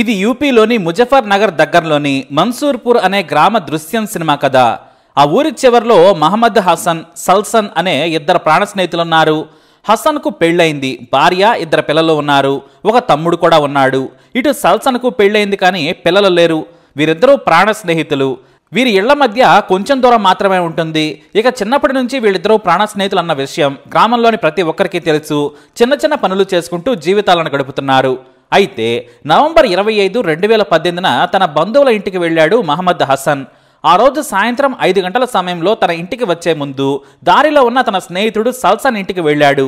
ఇది యూపీలోని ముజఫర్ నగర్ దగ్గరలోని మన్సూర్పూర్ అనే గ్రామ దృశ్యం సినిమా కథ ఆ ఊరి చివరిలో మహమ్మద్ హసన్ సల్సన్ అనే ఇద్దరు ప్రాణ స్నేహితులున్నారు హసన్కు పెళ్ళయింది భార్య ఇద్దరు పిల్లలు ఉన్నారు ఒక తమ్ముడు కూడా ఉన్నాడు ఇటు సల్సన్కు పెళ్ళయింది కానీ పిల్లలు లేరు వీరిద్దరూ ప్రాణ స్నేహితులు వీరి ఇళ్ల మధ్య కొంచెం దూరం మాత్రమే ఉంటుంది ఇక చిన్నప్పటి నుంచి వీళ్ళిద్దరూ ప్రాణ స్నేహితులు అన్న విషయం గ్రామంలోని ప్రతి ఒక్కరికి తెలుసు చిన్న చిన్న పనులు చేసుకుంటూ జీవితాలను గడుపుతున్నారు అయితే నవంబర్ ఇరవై ఐదు రెండు వేల పద్దెనిమిదిన తన బంధువుల ఇంటికి వెళ్ళాడు మహమ్మద్ హసన్ ఆ రోజు సాయంత్రం ఐదు గంటల సమయంలో తన ఇంటికి వచ్చే ముందు దారిలో ఉన్న తన స్నేహితుడు సల్సన్ ఇంటికి వెళ్ళాడు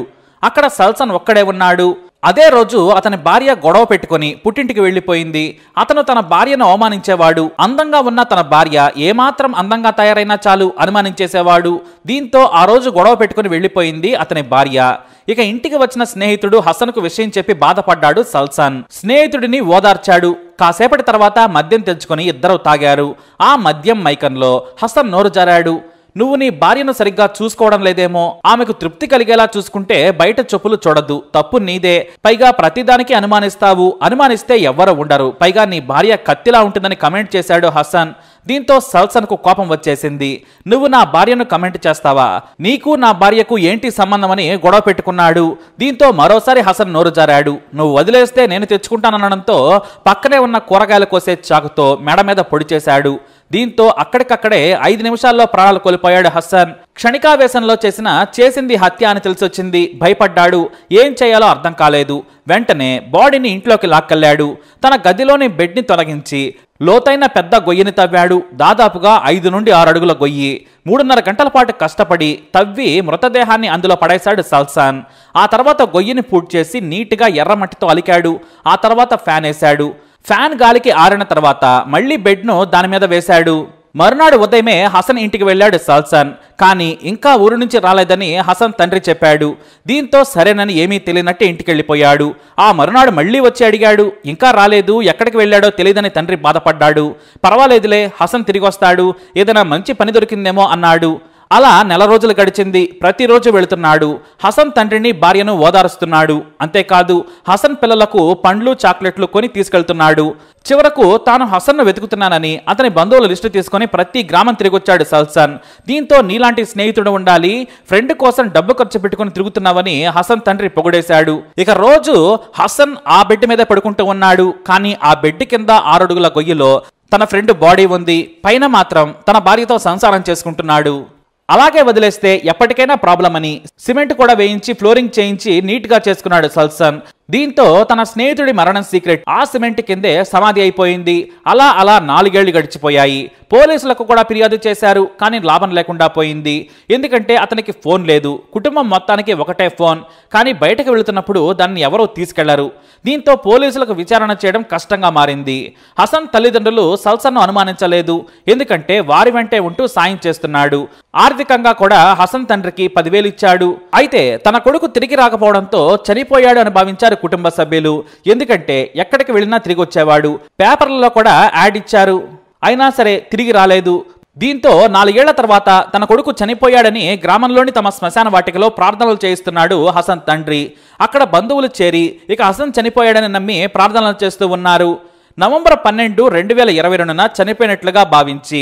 అక్కడ సల్సన్ ఒక్కడే ఉన్నాడు అదే రోజు అతని భార్య గొడవ పెట్టుకుని పుట్టింటికి వెళ్లిపోయింది అతను తన భార్యను అవమానించేవాడు అందంగా ఉన్న తన భార్య ఏమాత్రం అందంగా తయారైనా చాలు అనుమానించేసేవాడు దీంతో ఆ రోజు గొడవ పెట్టుకుని వెళ్లిపోయింది అతని భార్య ఇక ఇంటికి వచ్చిన స్నేహితుడు హసన్కు విషయం చెప్పి బాధపడ్డాడు సల్సాన్ స్నేహితుడిని ఓదార్చాడు కాసేపటి తర్వాత మద్యం తెచ్చుకొని ఇద్దరు తాగారు ఆ మద్యం మైకంలో హసన్ నోరు జారాడు నువ్వు నీ భార్యను సరిగ్గా చూసుకోవడం లేదేమో ఆమెకు తృప్తి కలిగేలా చూసుకుంటే బయట చెప్పులు చూడద్దు తప్పు నీదే పైగా ప్రతిదానికి అనుమానిస్తావు అనుమానిస్తే ఎవ్వరూ ఉండరు పైగా నీ భార్య కత్తిలా ఉంటుందని కమెంట్ చేశాడు హసన్ దీంతో సల్సన్కు కోపం వచ్చేసింది నువ్వు నా భార్యను కమెంట్ చేస్తావా నీకు నా భార్యకు ఏంటి సంబంధమని గొడవ పెట్టుకున్నాడు దీంతో మరోసారి హసన్ నోరు జారాడు నువ్వు వదిలేస్తే నేను తెచ్చుకుంటాననడంతో పక్కనే ఉన్న కూరగాయలు కోసే చాకుతో మెడ మీద పొడి చేశాడు దీంతో అక్కడికక్కడే ఐదు నిమిషాల్లో ప్రాణాలు కోల్పోయాడు హసన్ క్షణికావేశంలో చేసిన చేసింది హత్య అని తెలిసొచ్చింది భయపడ్డాడు ఏం చేయాలో అర్థం కాలేదు వెంటనే బాడీని ఇంట్లోకి లాక్కెళ్లాడు తన గదిలోని బెడ్ని తొలగించి లోతైన పెద్ద గొయ్యిని తవ్వాడు దాదాపుగా ఐదు నుండి ఆరు అడుగుల గొయ్యి మూడున్నర గంటల పాటు కష్టపడి తవ్వి మృతదేహాన్ని అందులో పడేశాడు సల్సాన్ ఆ తర్వాత గొయ్యిని పూడ్చేసి నీట్గా ఎర్రమట్టితో అలికాడు ఆ తర్వాత ఫ్యాన్ వేశాడు ఫ్యాన్ గాలికి ఆరిన తర్వాత మళ్లీ బెడ్ను దాని మీద వేశాడు మరునాడు ఉదయమే హసన్ ఇంటికి వెళ్ళాడు సల్సన్ కానీ ఇంకా ఊరు నుంచి రాలేదని హసన్ తండ్రి చెప్పాడు దీంతో సరేనని ఏమీ తెలియనట్టు ఇంటికి వెళ్ళిపోయాడు ఆ మరునాడు మళ్ళీ వచ్చి అడిగాడు ఇంకా రాలేదు ఎక్కడికి వెళ్ళాడో తెలియదని తండ్రి బాధపడ్డాడు పర్వాలేదులే హసన్ తిరిగి వస్తాడు ఏదైనా మంచి పని దొరికిందేమో అన్నాడు అలా నెల రోజులు గడిచింది ప్రతిరోజు వెళుతున్నాడు హసన్ తండ్రిని భార్యను ఓదారుస్తున్నాడు అంతేకాదు హసన్ పిల్లలకు పండ్లు చాక్లెట్లు కొని తీసుకెళ్తున్నాడు చివరకు తాను హసన్ను వెతుకుతున్నానని అతని బంధువుల లిస్టు తీసుకొని ప్రతి గ్రామం తిరిగొచ్చాడు సల్సన్ దీంతో నీలాంటి స్నేహితుడు ఉండాలి ఫ్రెండ్ కోసం డబ్బు ఖర్చు పెట్టుకుని తిరుగుతున్నావని హసన్ తండ్రి పొగిడేశాడు ఇక రోజు హసన్ ఆ బెడ్ మీద పడుకుంటూ ఉన్నాడు కానీ ఆ బెడ్ కింద ఆరడుగుల గొయ్యిలో తన ఫ్రెండ్ బాడీ ఉంది పైన మాత్రం తన భార్యతో సంసారం చేసుకుంటున్నాడు అలాగే వదిలేస్తే ఎప్పటికైనా ప్రాబ్లం అని సిమెంట్ కూడా వేయించి ఫ్లోరింగ్ చేయించి నీట్ గా చేసుకున్నాడు సల్సన్ దీంతో తన స్నేహితుడి మరణం సీక్రెట్ ఆ సిమెంట్ కిందే సమాధి అయిపోయింది అలా అలా నాలుగేళ్లు గడిచిపోయాయి పోలీసులకు కూడా ఫిర్యాదు చేశారు కానీ లాభం లేకుండా పోయింది ఎందుకంటే అతనికి ఫోన్ లేదు కుటుంబం మొత్తానికి ఒకటే ఫోన్ కానీ బయటకు వెళుతున్నప్పుడు దాన్ని ఎవరో తీసుకెళ్లరు దీంతో పోలీసులకు విచారణ చేయడం కష్టంగా మారింది హసన్ తల్లిదండ్రులు సల్సన్ను అనుమానించలేదు ఎందుకంటే వారి వెంటే ఉంటూ సాయం చేస్తున్నాడు ఆర్థికంగా కూడా హసన్ తండ్రికి పదివేలు ఇచ్చాడు అయితే తన కొడుకు తిరిగి రాకపోవడంతో చనిపోయాడు అని భావించారు కుటుంబ సభ్యులు ఎందుకంటే ఎక్కడికి వెళ్ళినా తిరిగి వచ్చేవాడు పేపర్లలో కూడా యాడ్ ఇచ్చారు అయినా సరే తిరిగి రాలేదు దీంతో నాలుగేళ్ల తర్వాత తన కొడుకు చనిపోయాడని గ్రామంలోని తమ శ్మశాన వాటికలో ప్రార్థనలు చేయిస్తున్నాడు హసన్ తండ్రి అక్కడ బంధువులు చేరి ఇక హసన్ చనిపోయాడని నమ్మి ప్రార్థనలు చేస్తూ ఉన్నారు నవంబర్ పన్నెండు రెండు వేల ఇరవై రెండున చనిపోయినట్లుగా భావించి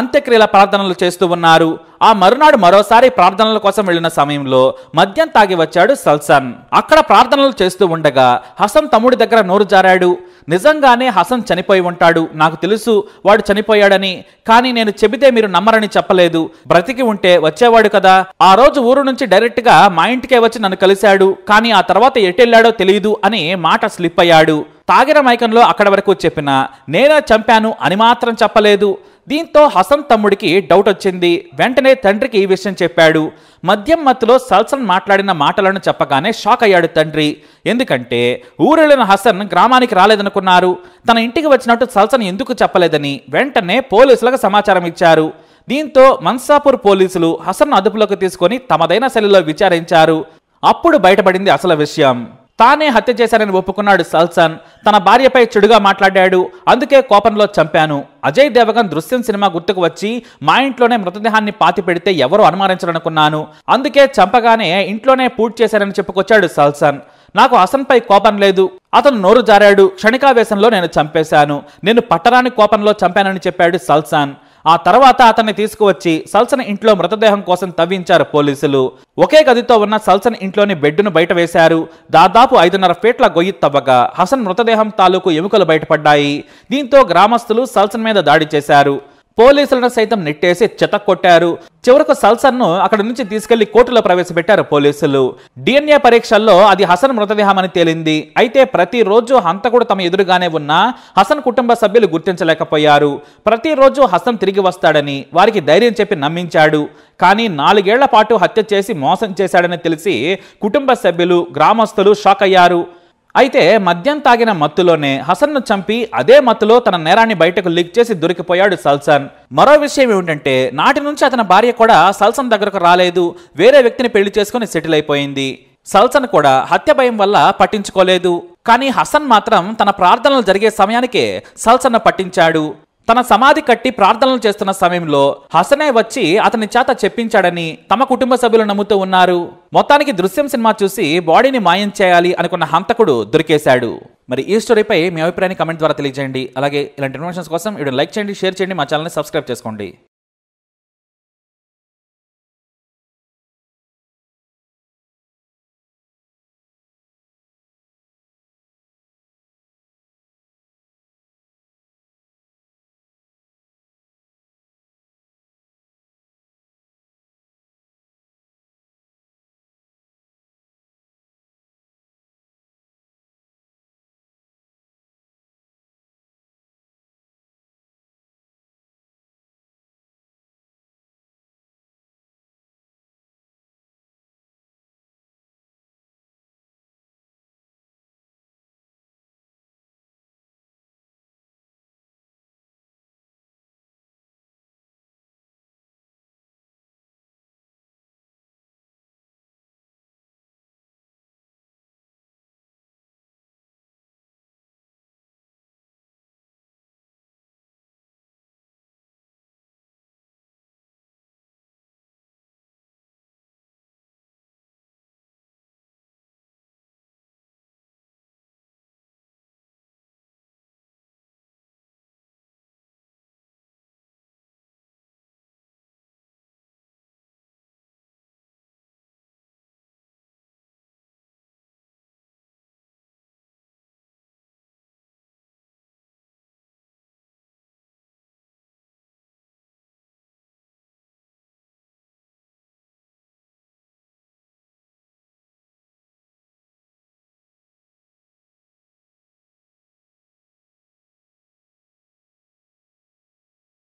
అంత్యక్రియల ప్రార్థనలు చేస్తూ ఉన్నారు ఆ మరునాడు మరోసారి ప్రార్థనల కోసం వెళ్లిన సమయంలో మద్యం తాగి వచ్చాడు సల్సన్ అక్కడ ప్రార్థనలు చేస్తూ ఉండగా హసన్ తమ్ముడి దగ్గర నోరు జారాడు నిజంగానే హసన్ చనిపోయి ఉంటాడు నాకు తెలుసు వాడు చనిపోయాడని కానీ నేను చెబితే మీరు నమ్మరని చెప్పలేదు బ్రతికి ఉంటే వచ్చేవాడు కదా ఆ రోజు ఊరు నుంచి డైరెక్ట్ గా మా ఇంటికే వచ్చి నన్ను కలిశాడు కానీ ఆ తర్వాత ఎటెళ్ళాడో తెలియదు అని మాట స్లిప్ అయ్యాడు తాగిన మైకంలో అక్కడ వరకు చెప్పిన నేనే చంపాను అని మాత్రం చెప్పలేదు దీంతో హసన్ తమ్ముడికి డౌట్ వచ్చింది వెంటనే తండ్రికి ఈ విషయం చెప్పాడు మద్యం మత్తులో సల్సన్ మాట్లాడిన మాటలను చెప్పగానే షాక్ అయ్యాడు తండ్రి ఎందుకంటే ఊరెళ్ళిన హసన్ గ్రామానికి రాలేదనుకున్నారు తన ఇంటికి వచ్చినట్టు సల్సన్ ఎందుకు చెప్పలేదని వెంటనే పోలీసులకు సమాచారం ఇచ్చారు దీంతో మన్సాపూర్ పోలీసులు హసన్ అదుపులోకి తీసుకొని తమదైన శైలిలో విచారించారు అప్పుడు బయటపడింది అసలు విషయం తానే హత్య చేశానని ఒప్పుకున్నాడు సల్సన్ తన భార్యపై చెడుగా మాట్లాడాడు అందుకే కోపంలో చంపాను అజయ్ దేవగన్ దృశ్యం సినిమా గుర్తుకు వచ్చి మా ఇంట్లోనే మృతదేహాన్ని పాతి పెడితే ఎవరు అనుమానించాలనుకున్నాను అందుకే చంపగానే ఇంట్లోనే పూర్తి చేశానని చెప్పుకొచ్చాడు సల్సన్ నాకు హసన్పై కోపం లేదు అతను నోరు జారాడు క్షణికావేశంలో నేను చంపేశాను నేను పట్టరాని కోపంలో చంపానని చెప్పాడు సల్సాన్ ఆ తర్వాత అతన్ని తీసుకువచ్చి సల్సన్ ఇంట్లో మృతదేహం కోసం తవ్వించారు పోలీసులు ఒకే గదితో ఉన్న సల్సన్ ఇంట్లోని బెడ్డును బయట వేశారు దాదాపు ఐదున్నర ఫీట్ల గొయ్యి తవ్వగా హసన్ మృతదేహం తాలూకు ఎముకలు బయటపడ్డాయి దీంతో గ్రామస్తులు సల్సన్ మీద దాడి చేశారు పోలీసులను సైతం నెట్టేసి చెత కొట్టారు చివరకు ను అక్కడ నుంచి తీసుకెళ్లి కోర్టులో ప్రవేశపెట్టారు పోలీసులు డిఎన్ఏ పరీక్షల్లో అది హసన్ మృతదేహం అని తేలింది అయితే ప్రతిరోజు హంతకుడు తమ ఎదురుగానే ఉన్నా హసన్ కుటుంబ సభ్యులు గుర్తించలేకపోయారు ప్రతిరోజు హసన్ తిరిగి వస్తాడని వారికి ధైర్యం చెప్పి నమ్మించాడు కానీ నాలుగేళ్ల పాటు హత్య చేసి మోసం చేశాడని తెలిసి కుటుంబ సభ్యులు గ్రామస్తులు షాక్ అయ్యారు అయితే మద్యం తాగిన మత్తులోనే హసన్ను చంపి అదే మత్తులో తన నేరాన్ని బయటకు లీక్ చేసి దొరికిపోయాడు సల్సన్ మరో విషయం ఏమిటంటే నాటి నుంచి అతని భార్య కూడా సల్సన్ దగ్గరకు రాలేదు వేరే వ్యక్తిని పెళ్లి చేసుకుని సెటిల్ అయిపోయింది సల్సన్ కూడా హత్య భయం వల్ల పట్టించుకోలేదు కానీ హసన్ మాత్రం తన ప్రార్థనలు జరిగే సమయానికే సల్సన్ను పట్టించాడు తన సమాధి కట్టి ప్రార్థనలు చేస్తున్న సమయంలో హసనే వచ్చి అతని చేత చెప్పించాడని తమ కుటుంబ సభ్యులు నమ్ముతూ ఉన్నారు మొత్తానికి దృశ్యం సినిమా చూసి బాడీని మాయం చేయాలి అనుకున్న హంతకుడు దొరికేశాడు మరి ఈ స్టోరీపై మీ అభిప్రాయాన్ని కమెంట్ ద్వారా తెలియజేయండి అలాగే ఇలాంటి ఇన్ఫర్మేషన్స్ కోసం వీడియో లైక్ చేయండి షేర్ చేయండి మా ఛానల్ని సబ్స్క్రైబ్ చేసుకోండి